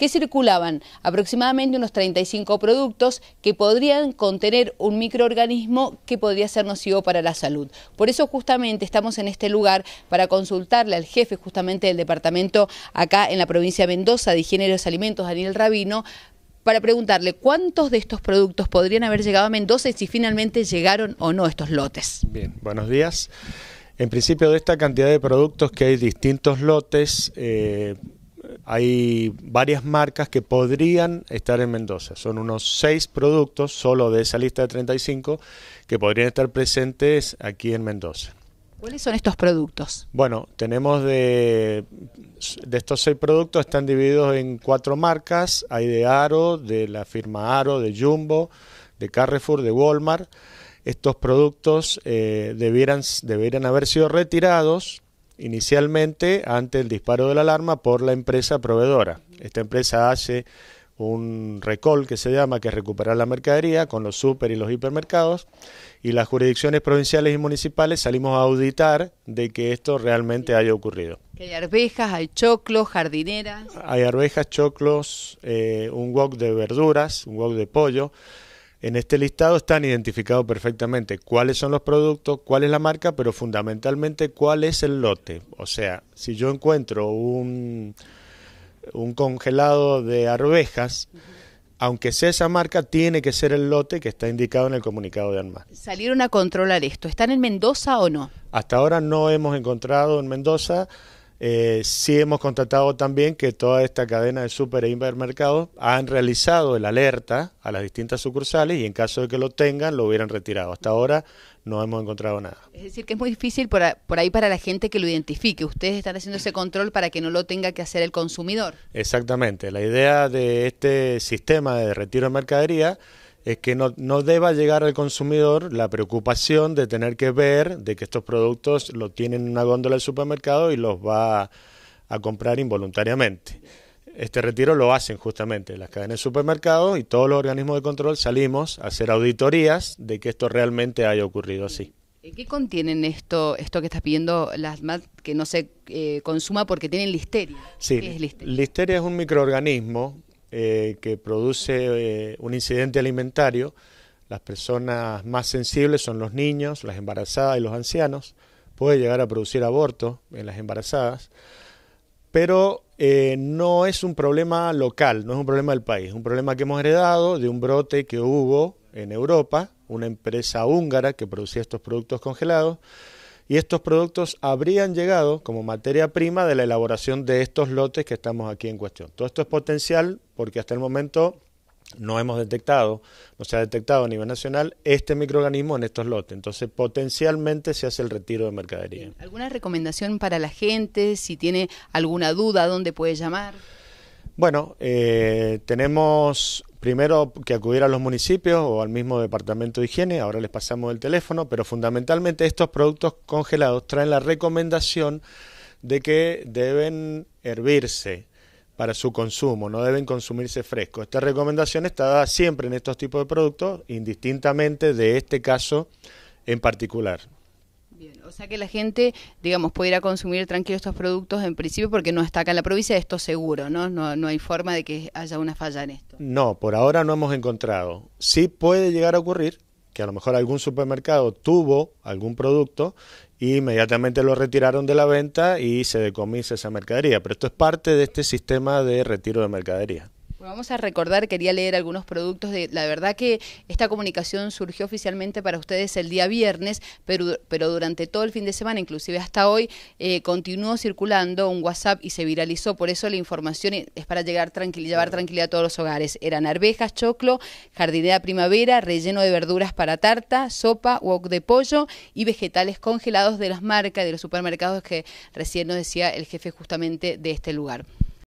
que circulaban aproximadamente unos 35 productos que podrían contener un microorganismo que podría ser nocivo para la salud. Por eso justamente estamos en este lugar para consultarle al jefe justamente del departamento acá en la provincia de Mendoza de Higiene de los Alimentos, Daniel Rabino, para preguntarle cuántos de estos productos podrían haber llegado a Mendoza y si finalmente llegaron o no estos lotes. Bien, buenos días. En principio de esta cantidad de productos que hay distintos lotes, eh, hay varias marcas que podrían estar en Mendoza. Son unos seis productos solo de esa lista de 35 que podrían estar presentes aquí en Mendoza. ¿Cuáles son estos productos? Bueno, tenemos de, estos seis productos, están divididos en cuatro marcas. Hay de Aro, de la firma Aro, de Jumbo, de Carrefour, de Walmart. Estos productos eh, debieran, debieran haber sido retirados inicialmente ante el disparo de la alarma por la empresa proveedora. Esta empresa hace un recall que se llama, que es recuperar la mercadería con los super y los hipermercados, y las jurisdicciones provinciales y municipales salimos a auditar de que esto realmente haya ocurrido. hay arvejas, hay choclos, jardineras. Hay arvejas, choclos, eh, un wok de verduras, un wok de pollo. En este listado están identificados perfectamente cuáles son los productos, cuál es la marca, pero fundamentalmente cuál es el lote. O sea, si yo encuentro un, un congelado de arvejas, aunque sea esa marca, tiene que ser el lote que está indicado en el comunicado de armas. Salieron a controlar esto. ¿Están en Mendoza o no? Hasta ahora no hemos encontrado en Mendoza. Eh, sí hemos constatado también que toda esta cadena de super e hipermercados han realizado el alerta a las distintas sucursales y en caso de que lo tengan lo hubieran retirado. Hasta ahora no hemos encontrado nada. Es decir, que es muy difícil por ahí para la gente que lo identifique. Ustedes están haciendo ese control para que no lo tenga que hacer el consumidor. Exactamente. La idea de este sistema de retiro de mercadería es que no, no, deba llegar al consumidor la preocupación de tener que ver de que estos productos lo tienen en una góndola del supermercado y los va a, comprar involuntariamente. Este retiro lo hacen justamente las cadenas de supermercados y todos los organismos de control salimos a hacer auditorías de que esto realmente haya ocurrido así. ¿Qué contienen esto, esto que estás pidiendo las más que no se eh, consuma porque tienen listeria? Sí, es listeria? listeria? es un microorganismo eh, que produce eh, un incidente alimentario, las personas más sensibles son los niños, las embarazadas y los ancianos. Puede llegar a producir aborto en las embarazadas, pero eh, no es un problema local, no es un problema del país, es un problema que hemos heredado de un brote que hubo en Europa, una empresa húngara que producía estos productos congelados y estos productos habrían llegado como materia prima de la elaboración de estos lotes que estamos aquí en cuestión. Todo esto es potencial porque hasta el momento no hemos detectado, no se ha detectado a nivel nacional este microorganismo en estos lotes. Entonces, potencialmente se hace el retiro de mercadería. ¿Alguna recomendación para la gente? Si tiene alguna duda, ¿dónde puede llamar? Bueno, eh, tenemos Primero que acudir a los municipios o al mismo departamento de higiene, ahora les pasamos el teléfono, pero fundamentalmente estos productos congelados traen la recomendación de que deben hervirse para su consumo, no deben consumirse frescos. Esta recomendación está dada siempre en estos tipos de productos, indistintamente de este caso en particular o sea que la gente, digamos, puede ir a consumir tranquilo estos productos en principio porque no está acá en la provincia, esto seguro, ¿no? No, no hay forma de que haya una falla en esto. No, por ahora no hemos encontrado. Sí puede llegar a ocurrir que a lo mejor algún supermercado tuvo algún producto y e inmediatamente lo retiraron de la venta y se decomisa esa mercadería, pero esto es parte de este sistema de retiro de mercadería vamos a recordar, quería leer algunos productos de... La verdad que esta comunicación surgió oficialmente para ustedes el día viernes, pero, durante todo el fin de semana, inclusive hasta hoy, eh, continuó circulando un WhatsApp y se viralizó. Por eso la información es para llegar tranquil, llevar tranquilidad a todos los hogares. Eran arvejas, choclo, jardinera primavera, relleno de verduras para tarta, sopa, wok de pollo y vegetales congelados de las marcas, de los supermercados que recién nos decía el jefe justamente de este lugar.